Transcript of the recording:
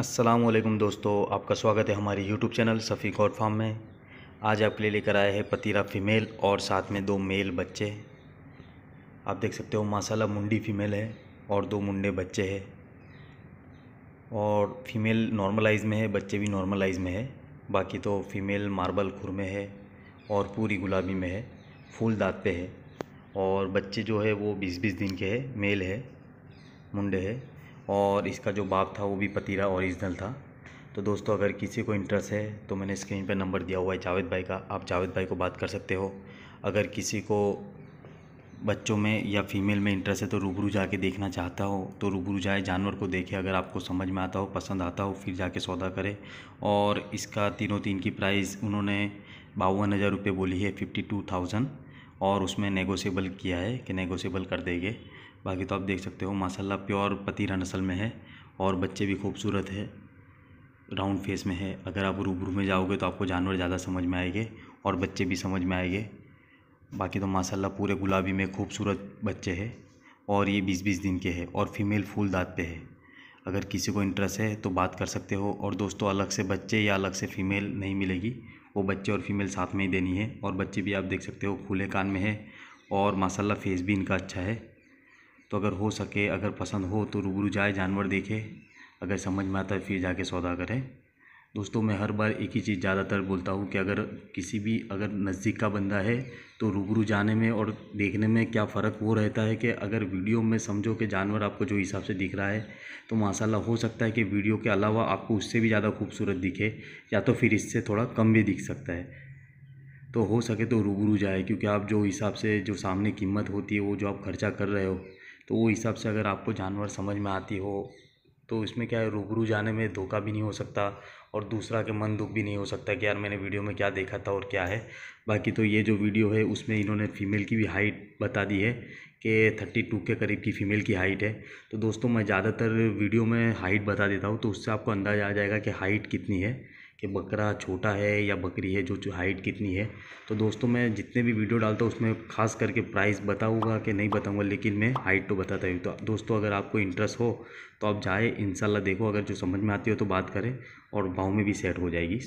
असलम दोस्तों आपका स्वागत है हमारे YouTube channel Safi Gaur farm में आज आपके लिए लेकर आए हैं पतीरा फीमेल और साथ में दो मेल बच्चे आप देख सकते हो माशाल्लाह मुंडी फीमेल है और दो मुंडे बच्चे हैं और फीमेल नॉर्मलाइज में है बच्चे भी नॉर्मलाइज में है बाकी तो फीमेल मार्बल खुर में है और पूरी गुलाबी में है फूल दाँत पे है और बच्चे जो है वो बीस बीस दिन के है मेल है मुंडे है और इसका जो बाप था वो भी पतीरा ओरिजिनल था तो दोस्तों अगर किसी को इंटरेस्ट है तो मैंने स्क्रीन पर नंबर दिया हुआ है जावेद भाई का आप जावेद भाई को बात कर सकते हो अगर किसी को बच्चों में या फीमेल में इंटरेस्ट है तो रूबरू जाके देखना चाहता हो तो रूबरू जाए जानवर को देखे अगर आपको समझ में आता हो पसंद आता हो फिर जाके सौदा करे और इसका तीनों तीन की प्राइस उन्होंने बावन हज़ार रुपये बोली है फिफ्टी टू थाउजेंड और उसमें नेगोशिएबल किया है कि नेगोशिएबल कर देंगे बाकी तो आप देख सकते हो माशाल्लाह प्योर पतीरा नस्ल में है और बच्चे भी खूबसूरत है राउंड फेस में है अगर आप रूबरू में जाओगे तो आपको जानवर ज़्यादा समझ में आएंगे और बच्चे भी समझ में आएंगे बाकी तो माशाल्लाह पूरे गुलाबी में खूबसूरत बच्चे हैं और ये बीस बीस दिन के हैं और फीमेल फूल दाँत पे है अगर किसी को इंटरेस्ट है तो बात कर सकते हो और दोस्तों अलग से बच्चे या अलग से फ़ीमेल नहीं मिलेगी वो बच्चे और फीमेल साथ में ही देनी है और बच्चे भी आप देख सकते हो खुले कान में है और माशाल्लाह फेस भी इनका अच्छा है तो अगर हो सके अगर पसंद हो तो रूबरू जाए जानवर देखे अगर समझ में आता है फिर जाके सौदा करें दोस्तों मैं हर बार एक ही चीज़ ज़्यादातर बोलता हूँ कि अगर किसी भी अगर नज़दीक का बंदा है तो रूबरू जाने में और देखने में क्या फ़र्क वो रहता है कि अगर वीडियो में समझो कि जानवर आपको जो हिसाब से दिख रहा है तो माशाल्लाह हो सकता है कि वीडियो के अलावा आपको उससे भी ज़्यादा खूबसूरत दिखे या तो फिर इससे थोड़ा कम भी दिख सकता है तो हो सके तो रूबरू जाए क्योंकि आप जो हिसाब से जो सामने कीमत होती है वो जो आप खर्चा कर रहे हो तो वो हिसाब से अगर आपको जानवर समझ में आती हो तो इसमें क्या है रूबरू जाने में धोखा भी नहीं हो सकता और दूसरा के मन दुख भी नहीं हो सकता कि यार मैंने वीडियो में क्या देखा था और क्या है बाकी तो ये जो वीडियो है उसमें इन्होंने फ़ीमेल की भी हाइट बता दी है कि थर्टी टू के करीब की फ़ीमेल की हाइट है तो दोस्तों मैं ज़्यादातर वीडियो में हाइट बता देता हूँ तो उससे आपको अंदाज़ा आ जाएगा कि हाइट कितनी है कि बकरा छोटा है या बकरी है जो हाइट कितनी है तो दोस्तों मैं जितने भी वीडियो डालता हूँ उसमें खास करके प्राइस बताऊँगा कि नहीं बताऊँगा लेकिन मैं हाइट तो बताता हूँ तो दोस्तों अगर आपको इंटरेस्ट हो तो आप जाए इन देखो अगर जो समझ में आती हो तो बात करें और भाव में भी सेट हो जाएगी